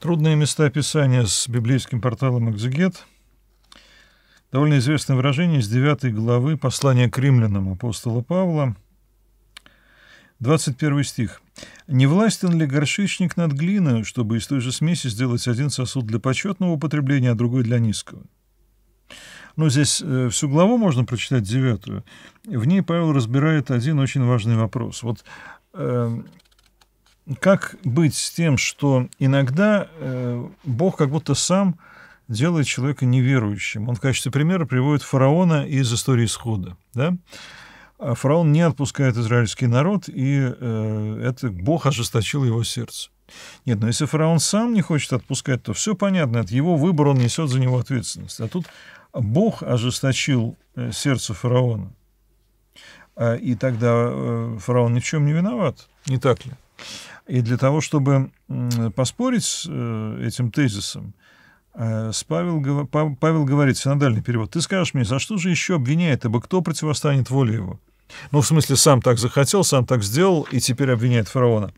Трудные места Писания с библейским порталом «Экзегет». Довольно известное выражение из 9 главы послания к римлянам апостола Павла. 21 стих. «Не властен ли горшечник над глиной, чтобы из той же смеси сделать один сосуд для почетного употребления, а другой для низкого?» Но ну, здесь э, всю главу можно прочитать, девятую. В ней Павел разбирает один очень важный вопрос. Вот эм, как быть с тем, что иногда э, Бог как будто сам делает человека неверующим. Он в качестве примера приводит фараона из истории исхода. Да? А фараон не отпускает израильский народ, и э, это Бог ожесточил его сердце. Нет, но если фараон сам не хочет отпускать, то все понятно, от его выбора он несет за него ответственность. А тут Бог ожесточил э, сердце фараона. А, и тогда э, фараон ни в чем не виноват, не так ли? И для того, чтобы поспорить с э, этим тезисом, э, Павел, Павел говорит, синодальный перевод, ты скажешь мне, за что же еще обвиняет, ибо кто противостанет воле его? Ну, в смысле, сам так захотел, сам так сделал, и теперь обвиняет фараона.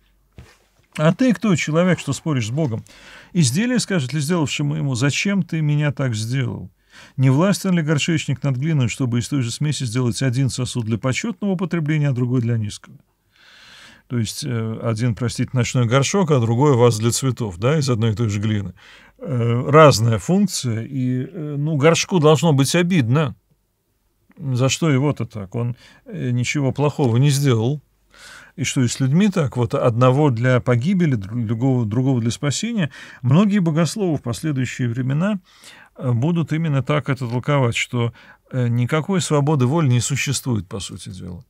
А ты кто, человек, что споришь с Богом? Изделие, скажет ли сделавшему ему, зачем ты меня так сделал? Не властен ли горшечник над глиной, чтобы из той же смеси сделать один сосуд для почетного употребления, а другой для низкого? То есть э, один, простите, ночной горшок, а другой ваз для цветов, да, из одной и той же глины. Э, разная функция, и, э, ну, горшку должно быть обидно. За что его-то так? Он ничего плохого не сделал. И что и с людьми так? Вот одного для погибели, другого, другого для спасения. Многие богословы в последующие времена будут именно так это толковать, что Э, никакой свободы воли не существует, по сути дела.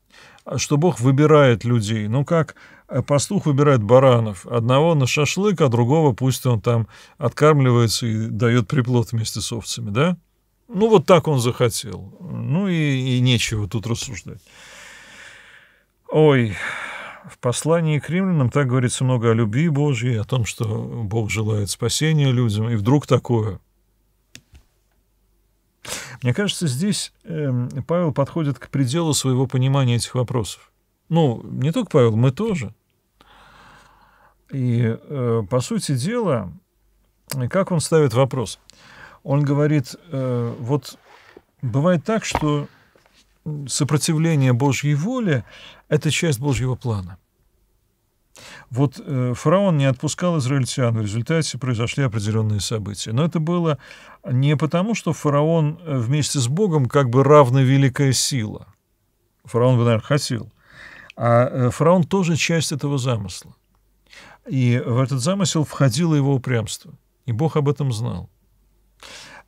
А что Бог выбирает людей. Ну, как э, пастух выбирает баранов. Одного на шашлык, а другого пусть он там откармливается и дает приплод вместе с овцами, да? Ну, вот так он захотел. Ну, и, и нечего тут рассуждать. Ой, в послании к римлянам так говорится много о любви Божьей, о том, что Бог желает спасения людям, и вдруг такое – мне кажется, здесь э, Павел подходит к пределу своего понимания этих вопросов. Ну, не только Павел, мы тоже. И, э, по сути дела, э, как он ставит вопрос? Он говорит, э, вот бывает так, что сопротивление Божьей воле — это часть Божьего плана. Вот э, фараон не отпускал израильтян, в результате произошли определенные события. Но это было не потому, что фараон э, вместе с Богом как бы равна великая сила. Фараон бы, наверное, хотел. А э, фараон тоже часть этого замысла. И в этот замысел входило его упрямство. И Бог об этом знал.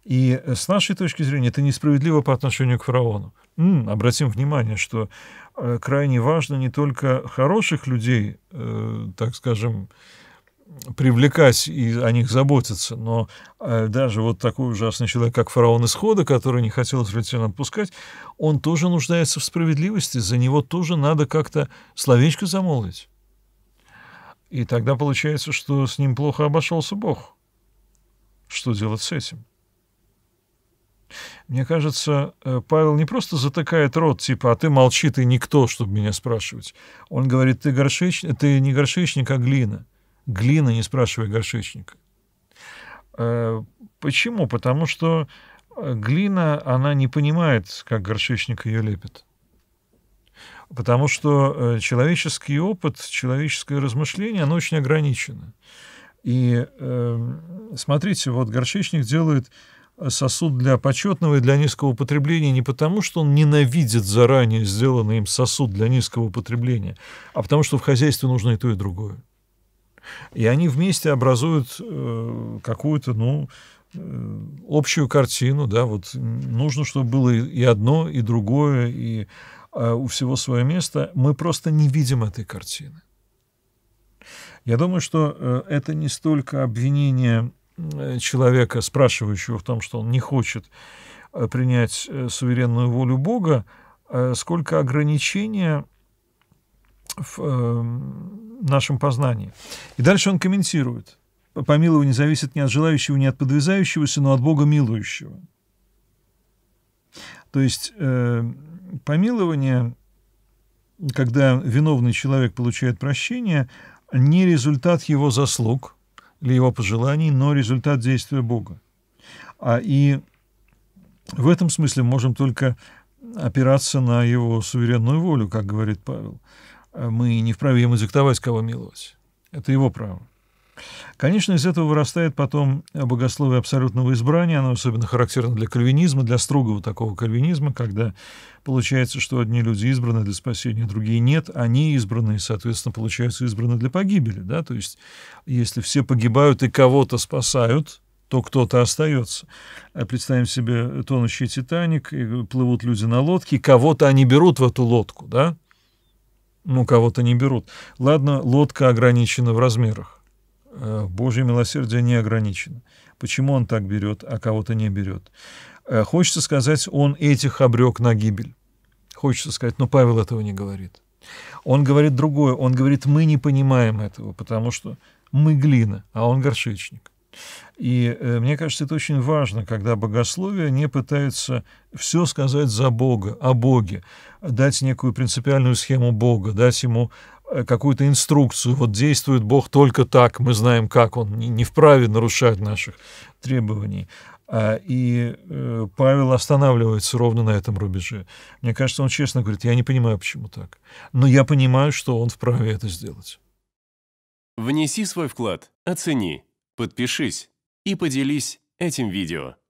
И э, с нашей точки зрения это несправедливо по отношению к фараону. М, обратим внимание, что э, крайне важно не только хороших людей, э, так скажем, привлекать и о них заботиться, но э, даже вот такой ужасный человек, как фараон Исхода, который не хотел израильтян отпускать, он тоже нуждается в справедливости, за него тоже надо как-то словечко замолвить. И тогда получается, что с ним плохо обошелся Бог. Что делать с этим? Мне кажется, э, Павел не просто затыкает рот, типа, а ты молчи, ты никто, чтобы меня спрашивать. Он говорит, ты, горшеч... ты не горшечник, а глина. Глина, не спрашивая горшечника. Э, почему? Потому что э, глина, она не понимает, как горшечник ее лепит. Потому что человеческий опыт, человеческое размышление, оно очень ограничено. И э, смотрите, вот горшечник делает сосуд для почетного и для низкого потребления не потому, что он ненавидит заранее сделанный им сосуд для низкого потребления, а потому что в хозяйстве нужно и то, и другое. И они вместе образуют э, какую-то, ну, э, общую картину, да, вот нужно, чтобы было и одно, и другое, и э, у всего свое место. Мы просто не видим этой картины. Я думаю, что э, это не столько обвинение Э, человека, спрашивающего в том, что он не хочет э, принять э, суверенную волю Бога, сколько ограничения в нашем познании. И дальше он комментирует. Помилование зависит не от желающего, не от подвязающегося, но от Бога милующего. То есть помилование, когда виновный человек получает прощение, не результат его заслуг – ли его пожеланий, но результат действия Бога. А и в этом смысле можем только опираться на его суверенную волю, как говорит Павел. «Э, мы не вправе ему диктовать, кого миловать. Это его право. Конечно, из этого вырастает потом богословие абсолютного избрания, оно особенно характерно для кальвинизма, для строгого такого кальвинизма, когда получается, что одни люди избраны для спасения, другие нет, они избраны, и, соответственно, получаются избраны для погибели. Да? То есть, если все погибают и кого-то спасают, то кто-то остается. А представим себе тонущий Титаник, и плывут люди на лодке, кого-то они берут в эту лодку, да? Ну, кого-то не берут. Ладно, лодка ограничена в размерах. Э, Божье милосердие не ограничено. Почему он так берет, а кого-то не берет? Э, хочется сказать, он этих обрек на гибель. Хочется сказать, но Павел этого не говорит. Он говорит другое, он говорит, мы не понимаем этого, потому что мы глина, а он горшечник. И э, мне кажется, это очень важно, когда богословие не пытается все сказать за Бога, о Боге, дать некую принципиальную схему Бога, дать ему Э, какую-то инструкцию. Вот действует Бог только так, мы знаем, как Он не вправе нарушать наших требований. А, и э, Павел останавливается ровно на этом рубеже. Мне кажется, он честно говорит, я не понимаю, почему так. Но я понимаю, что он вправе это сделать. Внеси свой вклад, оцени, подпишись и поделись этим видео.